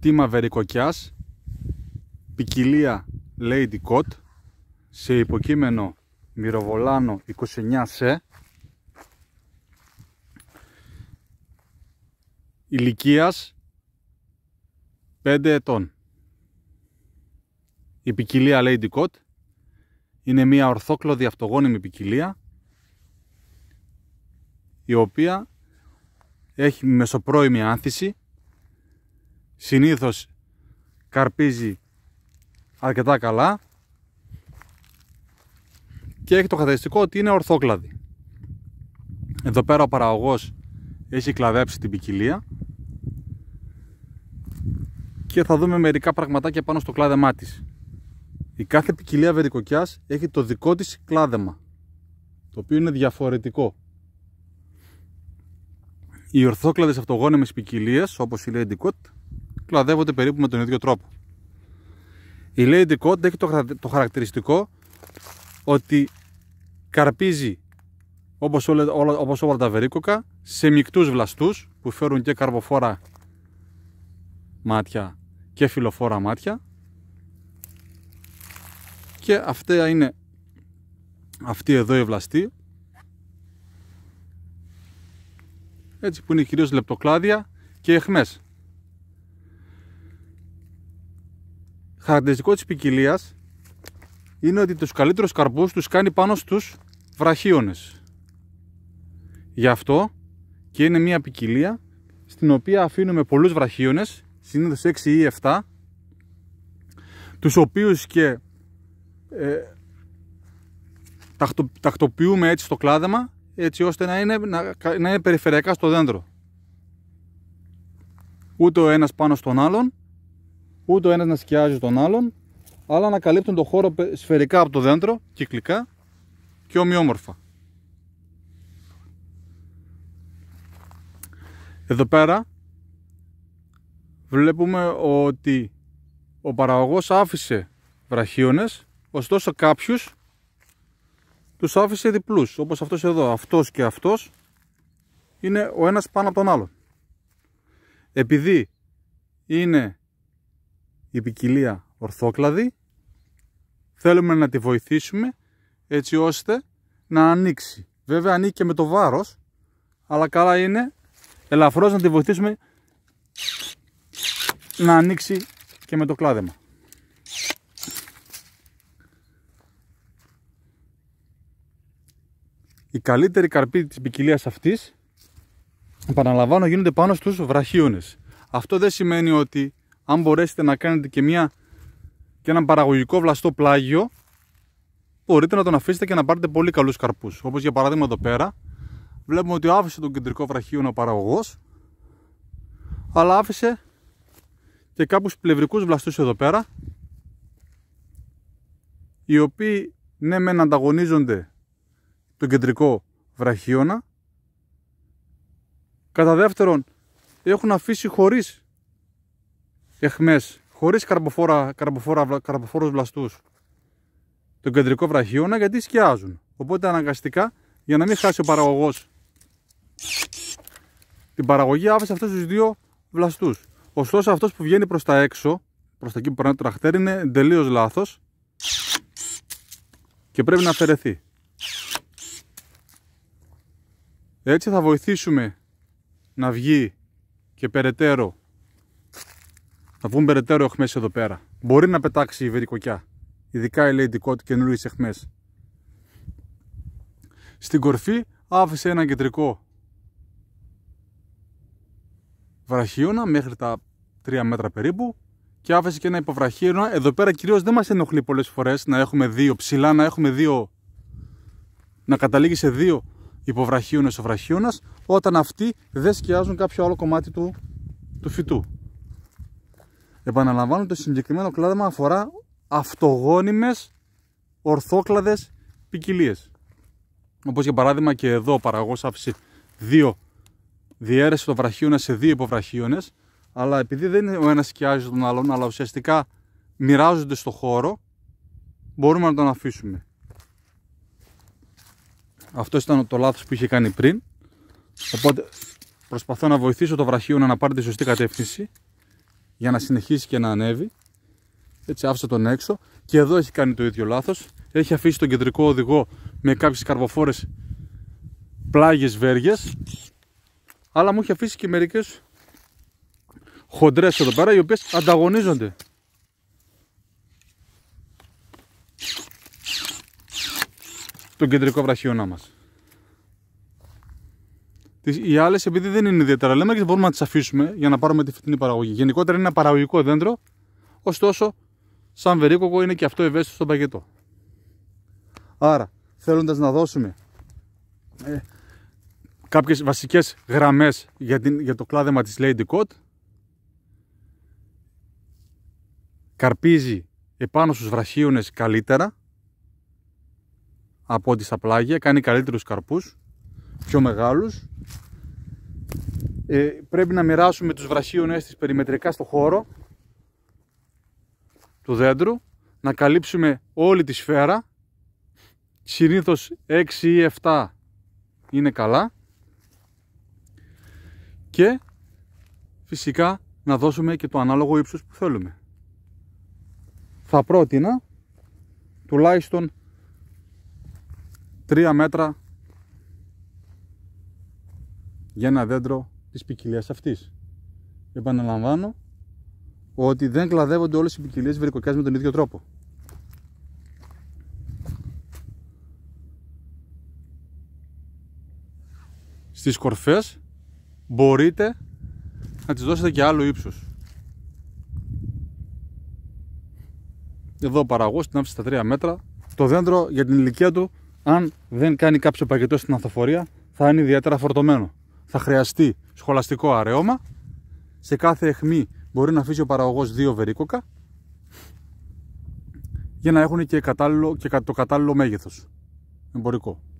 κτήμα βερικοκιάς, ποικιλία Lady Cot, σε υποκείμενο Μυροβολάνο 29C, ηλικίας 5 ετών. Η ποικιλία Lady Cot είναι μια ορθόκλωδη αυτογόνιμη ποικιλία η οποία έχει μεσοπρόημη άνθηση συνήθως καρπίζει αρκετά καλά και έχει το χαρακτηριστικό ότι είναι ορθόκλαδη. Εδώ πέρα ο παραγωγός έχει κλαδέψει την ποικιλία και θα δούμε μερικά πραγματάκια πάνω στο κλάδεμά της. Η κάθε ποικιλία βερικοκιάς έχει το δικό της κλάδεμα, το οποίο είναι διαφορετικό. Οι ορθόκλαδες αυτογόνεμες ποικιλίες, όπως η Lady κλαδεύονται περίπου με τον ίδιο τρόπο. Η Lady Cod έχει το χαρακτηριστικό ότι καρπίζει όπως όλα, όπως όλα τα βερίκοκα σε μικτούς βλαστούς που φέρουν και καρποφόρα μάτια και φιλοφόρα μάτια και αυτή είναι αυτή εδώ η βλαστή έτσι που είναι κυρίως λεπτοκλάδια και εχμές χαρακτηριστικό της ποικιλία είναι ότι τους καλύτερους καρπούς τους κάνει πάνω στους βραχίονες. Γι' αυτό και είναι μια ποικιλία στην οποία αφήνουμε πολλούς βραχίονες, συνήθως 6 ή 7, τους οποίους και ε, τακτοποιούμε έτσι στο κλάδεμα, έτσι ώστε να είναι, να, να είναι περιφερειακά στο δέντρο. Ούτε ο ένας πάνω στον άλλον, ούτε ο ένας να σκιάζει τον άλλον, αλλά να καλύπτουν το χώρο σφαιρικά από το δέντρο, κυκλικά και ομοιόμορφα. Εδώ πέρα βλέπουμε ότι ο παραγωγός άφησε βραχίονες, ωστόσο κάποιους τους άφησε διπλούς, όπως αυτός εδώ, αυτός και αυτός είναι ο ένας πάνω από τον άλλον. Επειδή είναι η ποικιλία ορθόκλαδη. Θέλουμε να τη βοηθήσουμε έτσι ώστε να ανοίξει. Βέβαια ανήκει και με το βάρος, αλλά καλά είναι ελαφρώς να τη βοηθήσουμε να ανοίξει και με το κλάδεμα. Η καλύτεροι καρποί της ποικιλίας αυτής, επαναλαμβάνω, γίνονται πάνω στους βραχίονες. Αυτό δεν σημαίνει ότι αν μπορέσετε να κάνετε και, μια, και έναν παραγωγικό βλαστό πλάγιο, μπορείτε να τον αφήσετε και να πάρετε πολύ καλούς καρπούς. Όπως για παράδειγμα εδώ πέρα, βλέπουμε ότι άφησε τον κεντρικό βραχίωνα ο παραγωγός, αλλά άφησε και κάποιους πλευρικούς βλαστούς εδώ πέρα, οι οποίοι ναι μεν ανταγωνίζονται τον κεντρικό βραχίωνα, κατά δεύτερον έχουν αφήσει χωρίς εχμές χωρίς καρποφόρα, καρποφόρα, καρποφόρους βλαστούς τον κεντρικό βραχίωνα γιατί σκιάζουν. Οπότε αναγκαστικά για να μην χάσει ο παραγωγός την παραγωγή άφησε αυτούς τους δύο βλαστούς. Ωστόσο αυτός που βγαίνει προς τα έξω, προς τα εκεί που περνάει το τραχτέρ είναι τελείως λάθος και πρέπει να αφαιρεθεί. Έτσι θα βοηθήσουμε να βγει και περαιτέρω θα βγουν περαιτέρω αιχμές εδώ πέρα. Μπορεί να πετάξει η βερικοκιά. Ειδικά η Lady Cot καινούριε αιχμές. Στην κορφή άφησε ένα κεντρικό βραχίωνα μέχρι τα 3 μέτρα περίπου και άφησε και ένα υποβραχίωνα. Εδώ πέρα κυρίως δεν μας ενοχλεί πολλές φορές να έχουμε δύο ψηλά, να έχουμε δύο. να καταλήγει σε δύο υποβραχίωνες ο βραχίωνας όταν αυτοί δεν σκιάζουν κάποιο άλλο κομμάτι του, του φυτού. Επαναλαμβάνω το συγκεκριμένο κλάδεμα αφορά αυτογόνιμες ορθόκλαδες ποικιλίες. Όπως για παράδειγμα και εδώ ο άφησε δύο διέρεση το βραχίωνα σε δύο υποβραχίωνες αλλά επειδή δεν είναι ο ένας σκιάζει τον άλλον αλλά ουσιαστικά μοιράζονται στο χώρο μπορούμε να τον αφήσουμε. Αυτό ήταν το λάθος που είχε κάνει πριν οπότε προσπαθώ να βοηθήσω το βραχίωνα να πάρει τη σωστή κατεύθυνση για να συνεχίσει και να ανέβει. Έτσι άφησα τον έξω και εδώ έχει κάνει το ίδιο λάθος. Έχει αφήσει τον κεντρικό οδηγό με κάποιες καρβοφόρες πλάγιες βέργες. Αλλά μου έχει αφήσει και μερικές χοντρές εδώ πέρα οι οποίες ανταγωνίζονται. Τον κεντρικό βραχίωνά μας. Οι άλλες, επειδή δεν είναι ιδιαίτερα λέμε και μπορούμε να τις αφήσουμε για να πάρουμε τη φετινή παραγωγή. Γενικότερα είναι ένα παραγωγικό δέντρο, ωστόσο, σαν βερίκοκο είναι και αυτό ευαίσθητο στο παγετό. Άρα, θέλοντας να δώσουμε ε, κάποιες βασικές γραμμές για, για το κλάδεμα της Lady Cot, καρπίζει επάνω στους βραχίονες καλύτερα από ό,τι στα πλάγια, κάνει καλύτερους καρπούς πιο μεγάλους. Ε, πρέπει να μοιράσουμε τους βρασίωνες της περιμετρικά στο χώρο του δέντρου, να καλύψουμε όλη τη σφαίρα, συνήθως 6 ή 7 είναι καλά και φυσικά να δώσουμε και το ανάλογο ύψος που θέλουμε. Θα πρότεινα τουλάχιστον 3 μέτρα για ένα δέντρο της ποικιλίας αυτής. Επαναλαμβάνω ότι δεν κλαδεύονται όλες οι ποικιλίες βερικοκιάς με τον ίδιο τρόπο. Στις κορφές μπορείτε να τις δώσετε και άλλο ύψος. Εδώ παραγωγός την άφησε στα 3 μέτρα. Το δέντρο για την ηλικία του, αν δεν κάνει κάποιο παγετό στην ανθοφορία, θα είναι ιδιαίτερα φορτωμένο θα χρειαστεί σχολαστικό αραιώμα. Σε κάθε αιχμή μπορεί να αφήσει ο παραγωγός δύο βερίκοκα για να έχουν και, κατάλληλο, και το κατάλληλο μέγεθος εμπορικό.